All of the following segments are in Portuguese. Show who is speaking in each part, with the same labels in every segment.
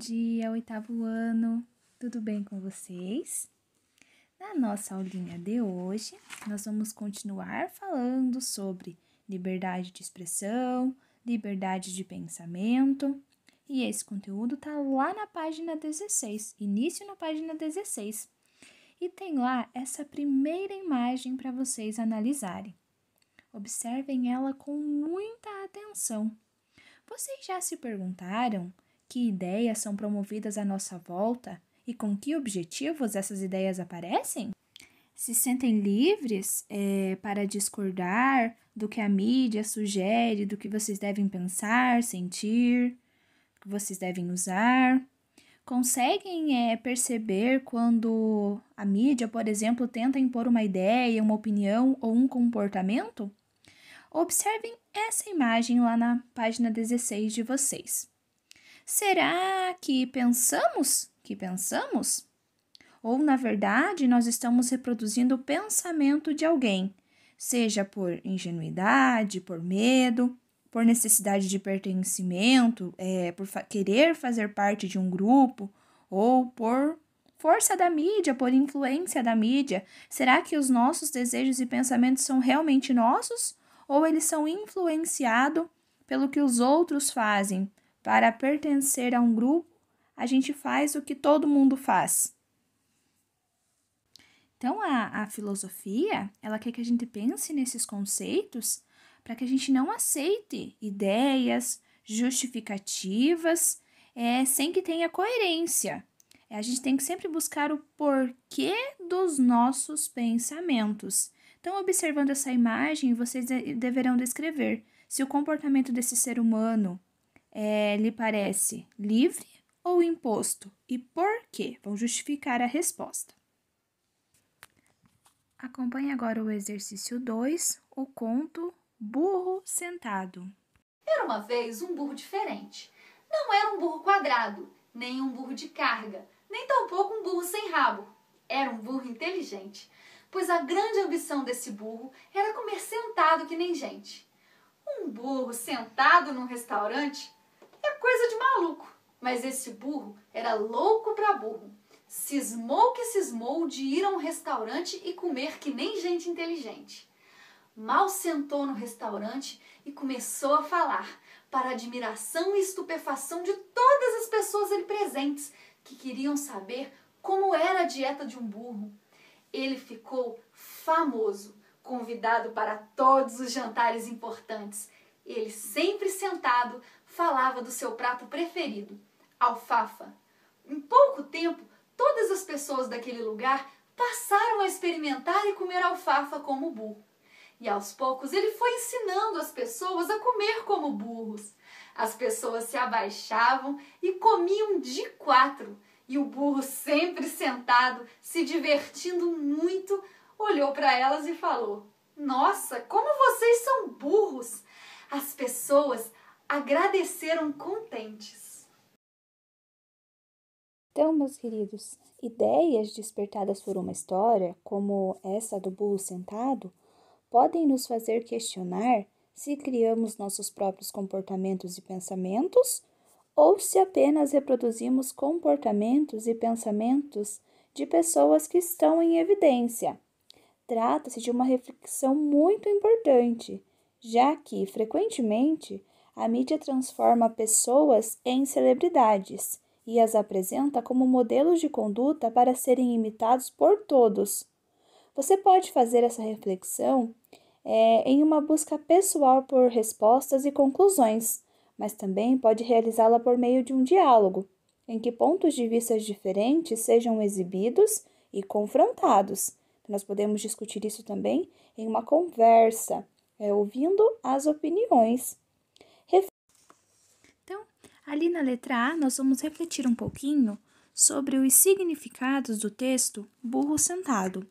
Speaker 1: dia, oitavo ano, tudo bem com vocês? Na nossa aulinha de hoje, nós vamos continuar falando sobre liberdade de expressão, liberdade de pensamento, e esse conteúdo tá lá na página 16, início na página 16. E tem lá essa primeira imagem para vocês analisarem. Observem ela com muita atenção. Vocês já se perguntaram que ideias são promovidas à nossa volta e com que objetivos essas ideias aparecem? Se sentem livres é, para discordar do que a mídia sugere, do que vocês devem pensar, sentir, que vocês devem usar? Conseguem é, perceber quando a mídia, por exemplo, tenta impor uma ideia, uma opinião ou um comportamento? Observem essa imagem lá na página 16 de vocês. Será que pensamos? Que pensamos? Ou, na verdade, nós estamos reproduzindo o pensamento de alguém, seja por ingenuidade, por medo, por necessidade de pertencimento, é, por fa querer fazer parte de um grupo, ou por força da mídia, por influência da mídia. Será que os nossos desejos e pensamentos são realmente nossos? Ou eles são influenciados pelo que os outros fazem, para pertencer a um grupo, a gente faz o que todo mundo faz. Então, a, a filosofia, ela quer que a gente pense nesses conceitos para que a gente não aceite ideias, justificativas, é, sem que tenha coerência. É, a gente tem que sempre buscar o porquê dos nossos pensamentos. Então, observando essa imagem, vocês deverão descrever se o comportamento desse ser humano é, lhe parece livre ou imposto e por quê? Vão justificar a resposta. Acompanhe agora o exercício 2, o conto Burro Sentado. Era uma vez um burro diferente. Não era
Speaker 2: um burro quadrado, nem um burro de carga, nem tampouco um burro sem rabo. Era um burro inteligente, pois a grande ambição desse burro era comer sentado que nem gente. Um burro sentado num restaurante coisa de maluco. Mas esse burro era louco pra burro. Cismou que cismou de ir a um restaurante e comer que nem gente inteligente. Mal sentou no restaurante e começou a falar, para admiração e estupefação de todas as pessoas ali presentes, que queriam saber como era a dieta de um burro. Ele ficou famoso, convidado para todos os jantares importantes ele, sempre sentado, falava do seu prato preferido, alfafa. Em pouco tempo, todas as pessoas daquele lugar passaram a experimentar e comer alfafa como burro. E aos poucos ele foi ensinando as pessoas a comer como burros. As pessoas se abaixavam e comiam de quatro, e o burro, sempre sentado, se divertindo muito, olhou para elas e falou: Nossa, como vocês são burros! as pessoas agradeceram contentes.
Speaker 1: Então, meus queridos, ideias despertadas por uma história, como essa do burro sentado, podem nos fazer questionar se criamos nossos próprios comportamentos e pensamentos ou se apenas reproduzimos comportamentos e pensamentos de pessoas que estão em evidência. Trata-se de uma reflexão muito importante já que, frequentemente, a mídia transforma pessoas em celebridades e as apresenta como modelos de conduta para serem imitados por todos. Você pode fazer essa reflexão é, em uma busca pessoal por respostas e conclusões, mas também pode realizá-la por meio de um diálogo, em que pontos de vista diferentes sejam exibidos e confrontados. Nós podemos discutir isso também em uma conversa, é ouvindo as opiniões. Então, ali na letra A, nós vamos refletir um pouquinho sobre os significados do texto burro sentado.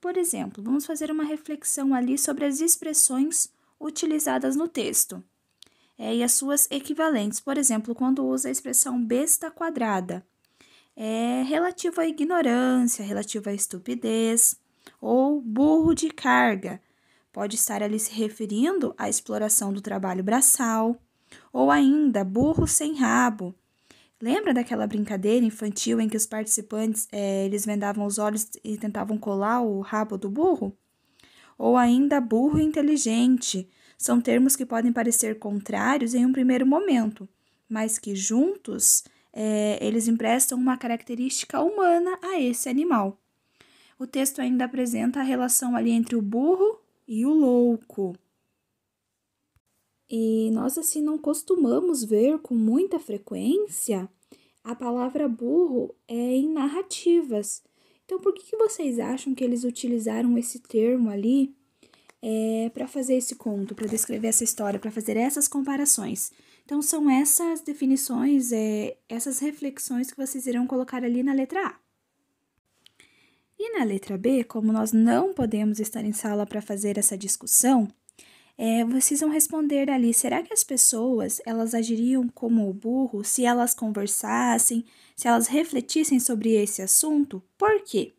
Speaker 1: Por exemplo, vamos fazer uma reflexão ali sobre as expressões utilizadas no texto é, e as suas equivalentes. Por exemplo, quando usa a expressão besta quadrada, é relativo à ignorância, relativo à estupidez, ou burro de carga, Pode estar ali se referindo à exploração do trabalho braçal, ou ainda burro sem rabo. Lembra daquela brincadeira infantil em que os participantes é, eles vendavam os olhos e tentavam colar o rabo do burro? Ou ainda burro inteligente. São termos que podem parecer contrários em um primeiro momento, mas que juntos é, eles emprestam uma característica humana a esse animal. O texto ainda apresenta a relação ali entre o burro e o louco. E nós assim não costumamos ver com muita frequência a palavra burro é em narrativas. Então, por que, que vocês acham que eles utilizaram esse termo ali é, para fazer esse conto, para descrever essa história, para fazer essas comparações? Então, são essas definições, é, essas reflexões que vocês irão colocar ali na letra A. E na letra B, como nós não podemos estar em sala para fazer essa discussão, é, vocês vão responder ali, será que as pessoas elas agiriam como o burro se elas conversassem, se elas refletissem sobre esse assunto? Por quê?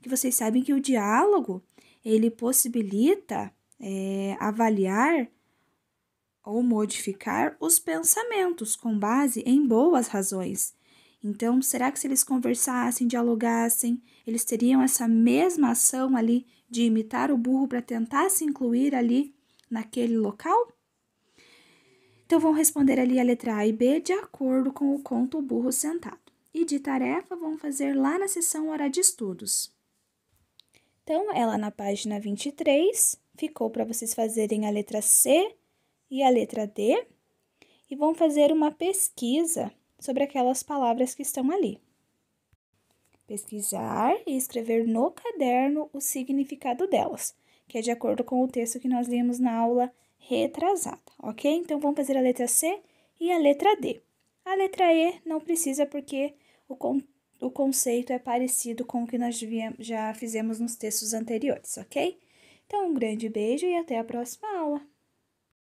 Speaker 1: Que vocês sabem que o diálogo ele possibilita é, avaliar ou modificar os pensamentos com base em boas razões. Então, será que se eles conversassem, dialogassem, eles teriam essa mesma ação ali de imitar o burro para tentar se incluir ali naquele local? Então, vão responder ali a letra A e B de acordo com o conto O Burro Sentado. E de tarefa, vão fazer lá na sessão Hora de Estudos. Então, ela na página 23, ficou para vocês fazerem a letra C e a letra D e vão fazer uma pesquisa sobre aquelas palavras que estão ali. Pesquisar e escrever no caderno o significado delas, que é de acordo com o texto que nós lemos na aula retrasada, ok? Então vamos fazer a letra C e a letra D. A letra E não precisa porque o, con o conceito é parecido com o que nós já fizemos nos textos anteriores, ok? Então, um grande beijo e até a próxima aula!